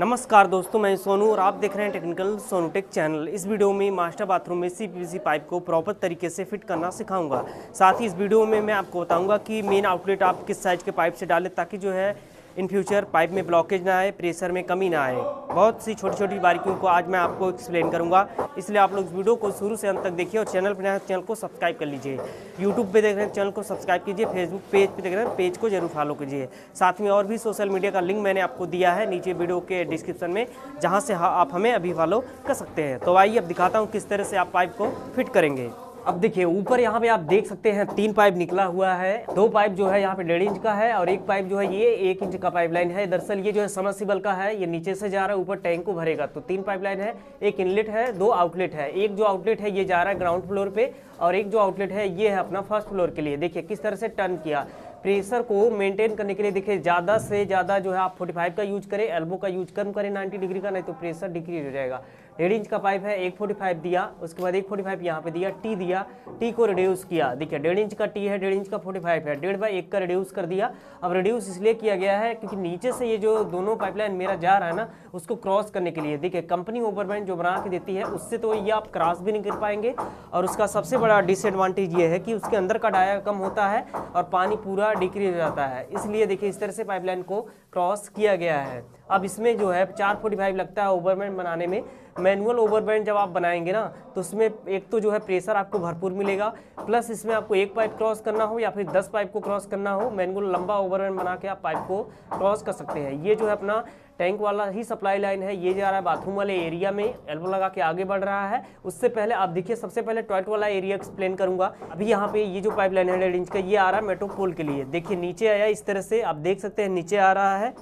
नमस्कार दोस्तों मैं सोनू और आप देख रहे हैं टेक्निकल सोनू टेक चैनल इस वीडियो में मास्टर बाथरूम में सी पाइप को प्रॉपर तरीके से फिट करना सिखाऊंगा साथ ही इस वीडियो में मैं आपको बताऊंगा कि मेन आउटलेट आप किस साइज़ के पाइप से डालें ताकि जो है इन फ्यूचर पाइप में ब्लॉकेज ना आए प्रेशर में कमी ना आए बहुत सी छोटी छोटी बारीकियों को आज मैं आपको एक्सप्लेन करूंगा इसलिए आप लोग इस वीडियो को शुरू से अंत तक देखिए और चैनल पर नया चैनल तो को सब्सक्राइब कर लीजिए यूट्यूब पे देख रहे हैं चैनल को सब्सक्राइब कीजिए फेसबुक पेज पे देख रहे हैं पेज को जरूर फॉलो कीजिए साथ में और भी सोशल मीडिया का लिंक मैंने आपको दिया है नीचे वीडियो के डिस्क्रिप्शन में जहाँ से हाँ आप हमें अभी फॉलो कर सकते हैं तो आइए अब दिखाता हूँ किस तरह से आप पाइप को फिट करेंगे अब देखिए ऊपर यहाँ पे आप देख सकते हैं तीन पाइप निकला हुआ है दो पाइप जो है यहाँ पे डेढ़ इंच का है और एक पाइप जो है ये एक इंच का पाइपलाइन है दरअसल ये जो है समरसिबल का है ये नीचे से जा रहा है ऊपर टैंक को भरेगा तो तीन पाइपलाइन है एक इनलेट है दो आउटलेट है एक जो आउटलेट है ये जा रहा है ग्राउंड फ्लोर पे और एक जो आउटलेट है ये है अपना फर्स्ट फ्लोर के लिए देखिए किस तरह से टर्न किया प्रेशर को मेंटेन करने के लिए देखिए ज़्यादा से ज़्यादा जो है आप 45 का यूज करें एल्बो का यूज कम करें 90 डिग्री का नहीं तो प्रेशर डिक्रीज हो जाएगा डेढ़ इंच का पाइप है एक फोर्टी फाइव दिया उसके बाद एक फोर्टी फाइव यहाँ पे दिया टी दिया टी को रिड्यूस किया देखिए डेढ़ इंच का टी है डेढ़ इंच का फोर्टी फाइव है डेढ़ बाई एक का रिड्यूस कर दिया अब रिड्यूस इसलिए किया गया है क्योंकि नीचे से ये जो दोनों पाइपलाइन मेरा जा रहा है ना उसको क्रॉस करने के लिए देखिए कंपनी ओवरमैन जो बना के देती है उससे तो ये आप क्रॉस भी नहीं कर पाएंगे और उसका सबसे बड़ा डिसएडवांटेज ये है कि उसके अंदर का डाया कम होता है और पानी पूरा डिक्रीज हो जाता है इसलिए देखिए इस तरह से पाइपलाइन को क्रॉस किया गया है अब इसमें जो है चार फोर्टी फाइव लगता है ओवरबैंड बनाने में मैनुअल ओवरबैंड जब आप बनाएंगे ना तो उसमें एक तो जो है प्रेशर आपको भरपूर मिलेगा प्लस इसमें आपको एक पाइप क्रॉस करना हो या फिर दस पाइप को क्रॉस करना हो मैनुअल लंबा ओवरबैंड बना के आप पाइप को क्रॉस कर सकते हैं ये जो है अपना टैंक वाला ही सप्लाई लाइन है ये जा रहा है बाथरूम वाले एरिया में एल्बो लगा के आगे बढ़ रहा है उससे पहले आप देखिए सबसे पहले टॉयलेट वाला एरिया एक्सप्लेन करूंगा अभी यहाँ पे ये जो पाइप लाइन डेढ़ इंच का ये आ रहा है मेट्रो पोल के लिए देखिए नीचे आया इस तरह से आप देख सकते हैं नीचे आ रहा है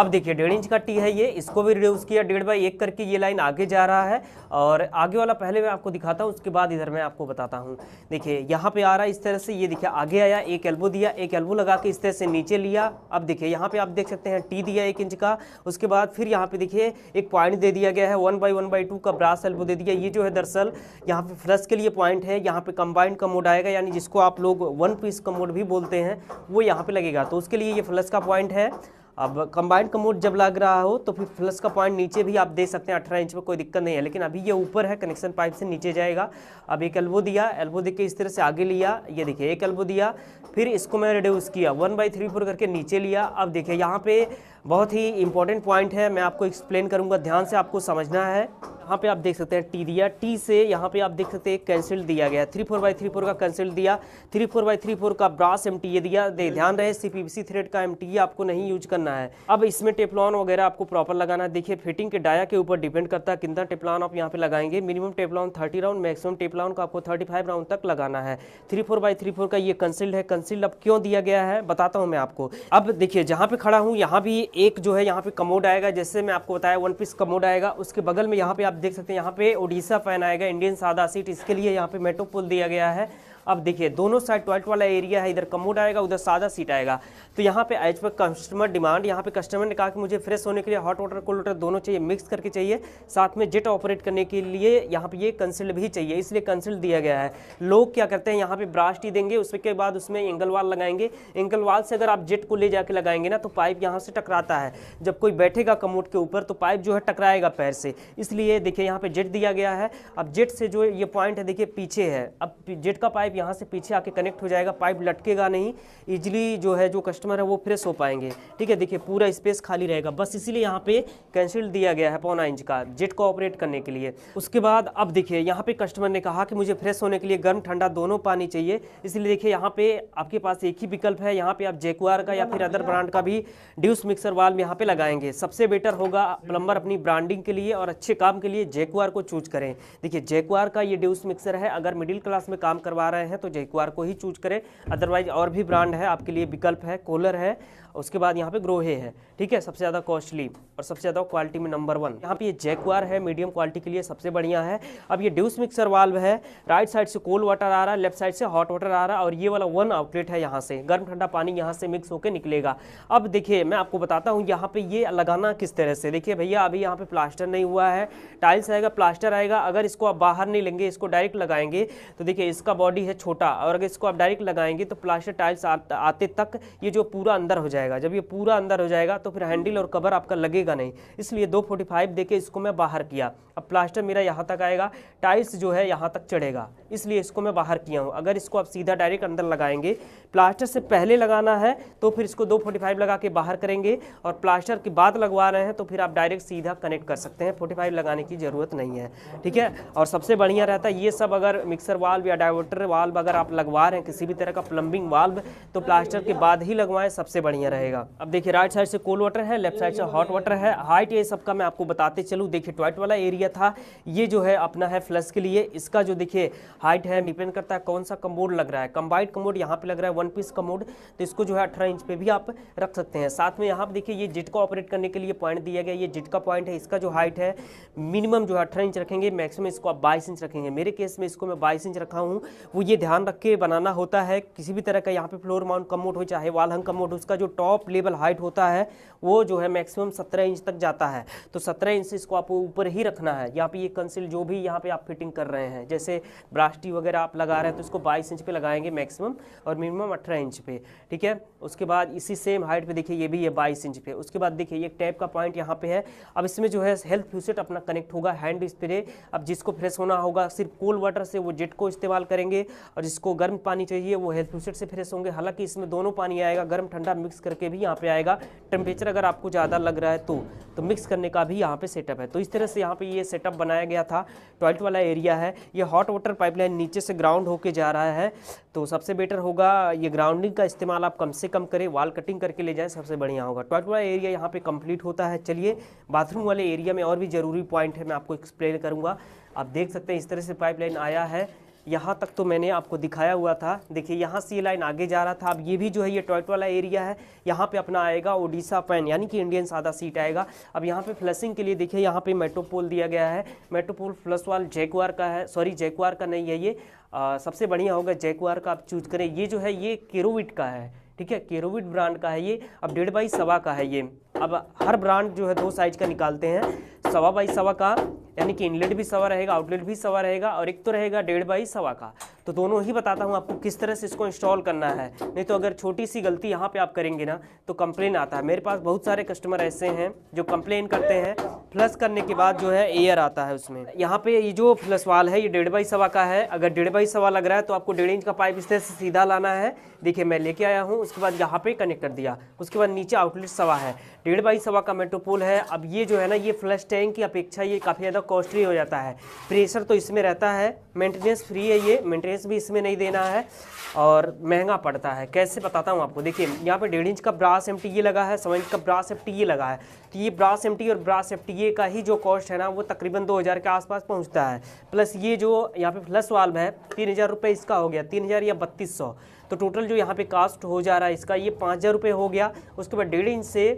अब देखिए डेढ़ इंच का टी है ये इसको भी रिड्यूस किया डेढ़ बाई एक करके ये लाइन आगे जा रहा है और आगे वाला पहले मैं आपको दिखाता हूँ उसके बाद इधर मैं आपको बताता हूँ देखिए यहाँ पे आ रहा है इस तरह से ये देखिए आगे आया एक एल्बो दिया एक एल्बो लगा के इस तरह से नीचे लिया अब देखिए यहाँ पे आप देख सकते हैं टी दिया एक इंच का उसके बाद फिर यहाँ पे देखिए एक पॉइंट दे दिया गया है one by one by two का ब्रास एल्बो दे दिया ये जो है दरअसल यहाँ पे फ्लस के लिए पॉइंट है यहाँ पे कंबाइंड का मोड आएगा यानी जिसको आप लोग वन पीस का मोड भी बोलते हैं वो यहाँ पे लगेगा तो उसके लिए ये फ्लस का पॉइंट है अब कंबाइंड कमोड जब लग रहा हो तो फिर फ्लस का पॉइंट नीचे भी आप दे सकते हैं अठारह इंच में कोई दिक्कत नहीं है लेकिन अभी ये ऊपर है कनेक्शन पाइप से नीचे जाएगा अब एक एल्बो दिया एल्बो दे के इस तरह से आगे लिया ये देखिए एक एल्बो दिया फिर इसको मैं रिड्यूस किया वन बाई थ्री फोर करके नीचे लिया अब देखिए यहाँ पे बहुत ही इंपॉर्टेंट पॉइंट है मैं आपको एक्सप्लेन करूँगा ध्यान से आपको समझना है यहाँ पे आप देख सकते हैं टी दिया टी से यहाँ पे आप देख सकते हैं कैंसिल दिया गया three four by three four का कैंसिल दिया three four by three four का ब्रास एम टी ए दिया दे ध्यान रहे सी पी सी थ्रेड का एम टी ए आपको नहीं यूज करना है अब इसमें टेपलॉन वगैरह आपको प्रॉपर लगाना है देखिए फिटिंग के डाया के ऊपर डिपेंड करता है कितना टेपलॉन आप यहाँ पे लगाएंगे minimum Teflon thirty round maximum Teflon का आपको थर्टी फाइव राउंड तक लगाना है three four by three four का ये कंसिल है कंसिल अब क्यों दिया गया है बताता हूँ मैं आपको अब देखिए जहाँ पे खड़ा हूँ यहाँ भी एक जो है यहाँ पे कमोड आएगा जैसे मैं आपको बताया वन पीस कमोड आएगा उसके बगल में यहाँ पे आप देख सकते हैं यहाँ पे ओडिशा फैन आएगा इंडियन सादा सीट इसके लिए यहाँ पे मेट्रो पुल दिया गया है अब देखिए दोनों साइड टॉयलेट वाला एरिया है इधर कमोड आएगा उधर सादा सीट आएगा तो यहाँ पे एज पर कस्टमर डिमांड यहाँ पे कस्टमर ने कहा कि मुझे फ्रेश होने के लिए हॉट वाटर कोल्ड वाटर दोनों चाहिए मिक्स करके चाहिए साथ में जेट ऑपरेट करने के लिए यहाँ पे ये कंसिल भी चाहिए इसलिए कंसिल दिया गया है लोग क्या करते हैं यहाँ पे ब्रास्ट ही देंगे उसके बाद उसमें एंगल वाल लगाएंगे एंगल वाल से अगर आप जेट को ले जाकर लगाएंगे ना तो पाइप यहाँ से टकराता है जब कोई बैठेगा कमोड के ऊपर तो पाइप जो है टकराएगा पैर से इसलिए देखिए यहाँ पे जेट दिया गया है अब जेट से जो ये पॉइंट है देखिए पीछे है अब जेट का पाइप पाइप यहाँ से पीछे आके कनेक्ट हो जाएगा पाइप लटकेगा नहीं इजिली जो है जो कस्टमर है वो फ्रेश हो पाएंगे ठीक है देखिए पूरा स्पेस खाली रहेगा बस इसीलिए यहाँ पे कैंसिल दिया गया है पौना इंच का जेट को ऑपरेट करने के लिए उसके बाद अब देखिए यहाँ पे कस्टमर ने कहा कि मुझे फ्रेश होने के लिए गर्म ठंडा दोनों पानी चाहिए इसलिए देखिए यहाँ पे आपके पास एक ही विकल्प है यहाँ पे आप जेकुआर का या फिर अदर ब्रांड का भी ड्यूस मिक्सर वाल यहाँ पे लगाएंगे सबसे बेटर होगा प्लम्बर अपनी ब्रांडिंग के लिए और अच्छे काम के लिए जेकुआर को चूज करें देखिए जेकुआर का ये ड्यूस मिक्सर है अगर मिडिल क्लास में काम करवा रहे रहे हैं तो जयकुआर को ही चूज करें अदरवाइज और भी ब्रांड है आपके लिए विकल्प है कोलर है उसके बाद यहाँ पे ग्रोहे है ठीक है सबसे ज़्यादा कॉस्टली और सबसे ज़्यादा क्वालिटी में नंबर वन यहाँ पे ये जैकवार है मीडियम क्वालिटी के लिए सबसे बढ़िया है अब ये ड्यूस मिक्सर वाल्व है राइट साइड से कोल्ड वाटर आ रहा है लेफ्ट साइड से हॉट वाटर आ रहा है और ये वाला वन आउटलेट है यहाँ से गर्म ठंडा पानी यहाँ से मिक्स होकर निकलेगा अब देखिए मैं आपको बताता हूँ यहाँ पे ये लगाना किस तरह से देखिए भैया अभी यहाँ पे प्लास्टर नहीं हुआ है टाइल्स आएगा प्लास्टर आएगा अगर इसको आप बाहर नहीं लेंगे इसको डायरेक्ट लगाएंगे तो देखिए इसका बॉडी है छोटा और अगर इसको आप डायरेक्ट लगाएंगे तो प्लास्टर टाइल्स आते तक ये जो पूरा अंदर हो जाएगा जाएगा जब ये पूरा अंदर हो जाएगा तो फिर हैंडल और कवर आपका लगेगा नहीं इसलिए दो फोर्टी फाइव देके इसको मैं बाहर किया अब प्लास्टर मेरा यहाँ तक आएगा टाइल्स जो है यहाँ तक चढ़ेगा इसलिए इसको मैं बाहर किया हूँ अगर इसको आप सीधा डायरेक्ट अंदर लगाएंगे प्लास्टर से पहले लगाना है तो फिर इसको दो फोर्टी फाइव लगा के बाहर करेंगे और प्लास्टर के बाद लगवा रहे हैं तो फिर आप डायरेक्ट सीधा कनेक्ट कर सकते हैं फोर्टी फाइव लगाने की ज़रूरत नहीं है ठीक है और सबसे बढ़िया रहता है ये सब अगर मिक्सर वाल्व या डाइवर्टर वाल्व अगर आप लगवा रहे हैं किसी भी तरह का प्लम्बिंग वाल्व तो प्लास्टर के बाद ही लगवाएं सबसे बढ़िया रहेगा अब देखिए राइट साइड से कोल्ड वाटर है लेफ्ट साइड से हॉट वाटर है हाइट ये सबका मैं आपको बताते चलूँ देखिए टॉयट वाला एरिया था ये जो है अपना है फ्लस के लिए इसका जो देखिए हाइट है डिपेंड करता है कौन सा कमोड लग रहा है कम्बाइड कमोड यहाँ पे लग रहा है वन पीस कमोड तो इसको जो है अठारह इंच पे भी आप रख सकते हैं साथ में यहाँ पर देखिए ये जिट जिटका ऑपरेट करने के लिए पॉइंट दिया गया ये जिट का पॉइंट है इसका जो हाइट है मिनिमम जो है अठारह इंच रखेंगे मैक्सिमम इसको आप बाईस इंच रखेंगे मेरे केस में इसको मैं बाईस इंच रखा हूँ वो ये ध्यान रख के बनाना होता है किसी भी तरह का यहाँ पे फ्लोर माउंट कमोड हो चाहे वाल हंग कमोड उसका जो टॉप लेवल हाइट होता है वो जो है मैक्सिमम सत्रह इंच तक जाता है तो सत्रह इंच इसको आपको ऊपर ही रखना है यहाँ पे ये कंसिल जो भी यहाँ पे आप फिटिंग कर रहे हैं जैसे ब्रास्टी वगैरह आप लगा रहे हैं तो इसको बाईस इंच पे लगाएंगे मैक्सिमम और मिनिमम अठारह इंच पे ठीक है उसके बाद इसी सेम हाइट पे देखिए ये भी है बाईस इंच पे उसके बाद देखिए ये टैप का पॉइंट यहाँ पे है अब इसमें जो है हेल्थ फ्यूसेट अपना कनेक्ट होगा हैंड स्प्रे अब जिसको फ्रेश होना होगा सिर्फ कोल्ड वाटर से वो जेट को इस्तेमाल करेंगे और जिसको गर्म पानी चाहिए वो हेल्थ फ्यूसेट से फ्रेश होंगे हालांकि इसमें दोनों पानी आएगा गर्म ठंडा मिक्स कर करके भी यहाँ पे आएगा टेम्परेचर अगर आपको ज़्यादा लग रहा है तो तो मिक्स करने का भी यहाँ पे सेटअप है तो इस तरह से यहाँ पे ये सेटअप बनाया गया था टॉयलेट वाला एरिया है ये हॉट वाटर पाइपलाइन नीचे से ग्राउंड होके जा रहा है तो सबसे बेटर होगा ये ग्राउंडिंग का इस्तेमाल आप कम से कम करें वाल कटिंग करके ले जाएँ सबसे बढ़िया होगा टॉयलेट वाला एरिया यहाँ पर कम्प्लीट होता है चलिए बाथरूम वाले एरिया में और भी ज़रूरी पॉइंट है मैं आपको एक्सप्लेन करूँगा आप देख सकते हैं इस तरह से पाइपलाइन आया है यहाँ तक तो मैंने आपको दिखाया हुआ था देखिए यहाँ से ये लाइन आगे जा रहा था अब ये भी जो है ये टॉयट वाला एरिया है यहाँ पे अपना आएगा ओडिशा पैन यानी कि इंडियन सादा सीट आएगा अब यहाँ पे फ्लसिंग के लिए देखिए यहाँ पे मेट्रोपोल दिया गया है मेट्रोपोल फ्लस वाल जैकवार का है सॉरी जैकवार का नहीं है ये आ, सबसे बढ़िया होगा जैकवार का आप चूज करें ये जो है ये केरोविट का है ठीक है केरोविड ब्रांड का है ये अब डेढ़ बाई सवा का है ये अब हर ब्रांड जो है दो साइज का निकालते हैं सवा बाई सवा का यानी कि इनलेट भी सवा रहेगा आउटलेट भी सवा रहेगा और एक तो रहेगा डेढ़ बाई सवा का तो दोनों ही बताता हूँ आपको किस तरह से इसको इंस्टॉल करना है नहीं तो अगर छोटी सी गलती यहाँ पर आप करेंगे ना तो कंप्लेन आता है मेरे पास बहुत सारे कस्टमर ऐसे हैं जो कंप्लेन करते हैं फ्लस करने के बाद जो है एयर आता है उसमें यहाँ पे ये जो फ्लस वाल है ये डेढ़ बाई सवा का है अगर डेढ़ बाई सवा लग रहा है तो आपको डेढ़ इंच का पाइप इस तरह से सीधा लाना है देखिए मैं लेके आया हूँ उसके बाद यहाँ पे कनेक्ट कर दिया उसके बाद नीचे आउटलेट सवा है डेढ़ बाई सवा का मेट्रोपोल है अब ये जो है ना ये फ्लश टैंक की अपेक्षा ये काफ़ी ज़्यादा कॉस्टली हो जाता है प्रेशर तो इसमें रहता है मेंटेनेंस फ्री है ये मेंटेनेंस स्पेस भी इसमें नहीं देना है और महंगा पड़ता है कैसे बताता हूँ आपको देखिए यहाँ पे डेढ़ इंच का ब्रास एम टी लगा है सवा इंच का ब्रास एफ टी लगा है तो ये ब्रास एम और ब्रास एम का ही जो कॉस्ट है ना वो तकरीबन दो हज़ार के आसपास पहुँचता है प्लस ये जो यहाँ पे प्लस वाल्व है तीन हज़ार रुपये इसका हो गया तीन हज़ार या बत्तीस सौ तो टोटल जो यहाँ पे कास्ट हो जा रहा है इसका ये पाँच हज़ार रुपये हो गया उसके बाद डेढ़ इंच से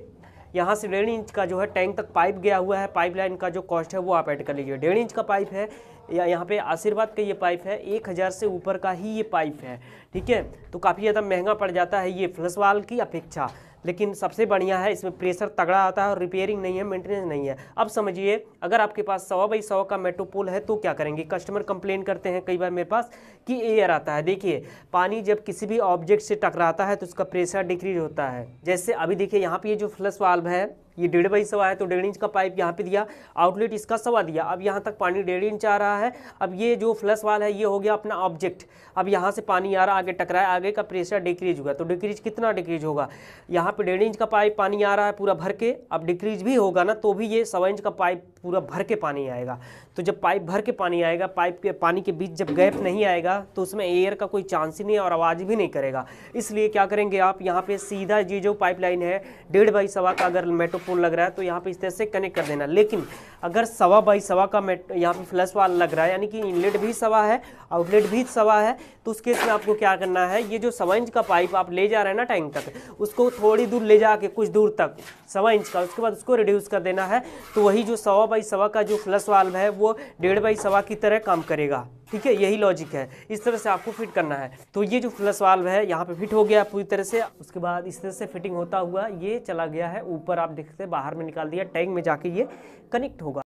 यहाँ से डेढ़ इंच का जो है टैंक तक पाइप गया हुआ है पाइपलाइन का जो कॉस्ट है वो आप ऐड कर लीजिए डेढ़ इंच का पाइप है या यहाँ पे आशीर्वाद का ये पाइप है एक हज़ार से ऊपर का ही ये पाइप है ठीक है तो काफ़ी ज़्यादा महंगा पड़ जाता है ये फ्लस वाल की अपेक्षा लेकिन सबसे बढ़िया है इसमें प्रेशर तगड़ा आता है और रिपेयरिंग नहीं है मेंटेनेंस नहीं है अब समझिए अगर आपके पास सौ बाई सौ का मेट्रोपोल है तो क्या करेंगे कस्टमर कंप्लेन करते हैं कई बार मेरे पास कि एयर आता है देखिए पानी जब किसी भी ऑब्जेक्ट से टकराता है तो उसका प्रेशर डिक्रीज होता है जैसे अभी देखिए यहाँ पर ये जो फ्लस वाल्व है ये डेढ़ बाई सवा है तो डेढ़ इंच का पाइप यहाँ पे दिया आउटलेट इसका सवा दिया अब यहाँ तक पानी डेढ़ इंच आ रहा है अब ये जो फ्लस वाल है ये हो गया अपना ऑब्जेक्ट अब यहाँ से पानी आ रहा आगे टकराया आगे का प्रेशर डिक्रीज हुआ तो डिक्रीज कितना डिक्रीज होगा यहाँ पे डेढ़ इंच का पाइप पानी आ रहा है पूरा भर के अब डिक्रीज भी होगा ना तो भी ये सवा इंच का पाइप पूरा भर के पानी आएगा तो जब पाइप भर के पानी आएगा पाइप के पानी के बीच जब गैप नहीं आएगा तो उसमें एयर का कोई चांस ही नहीं और आवाज़ भी नहीं करेगा इसलिए क्या करेंगे आप यहाँ पे सीधा ये जो पाइपलाइन है डेढ़ बाई सवा का अगर मेट्रोपोल लग रहा है तो यहाँ पे इस तरह से कनेक्ट कर देना लेकिन अगर सवा बाई सवा का यहाँ पे फ्लस वाल लग रहा है यानी कि इनलेट भी सवा है आउटलेट भी सवा है तो उस केस में आपको क्या करना है ये जो सवा इंच का पाइप आप ले जा रहे हैं ना टैंक तक उसको थोड़ी दूर ले जा कुछ दूर तक सवा इंच का उसके बाद उसको रिड्यूस कर देना है तो वही जो सवा बाई सवा का जो फ्लस वाल्व है वो डेढ़ बाई सवा की तरह काम करेगा ठीक है यही लॉजिक है इस तरह से आपको फिट करना है तो ये जो फ्लस वाल्व है यहाँ पे फिट हो गया पूरी तरह से उसके बाद इस तरह से फिटिंग होता हुआ ये चला गया है ऊपर आप देखते बाहर में निकाल दिया टैंक में जाके ये कनेक्ट होगा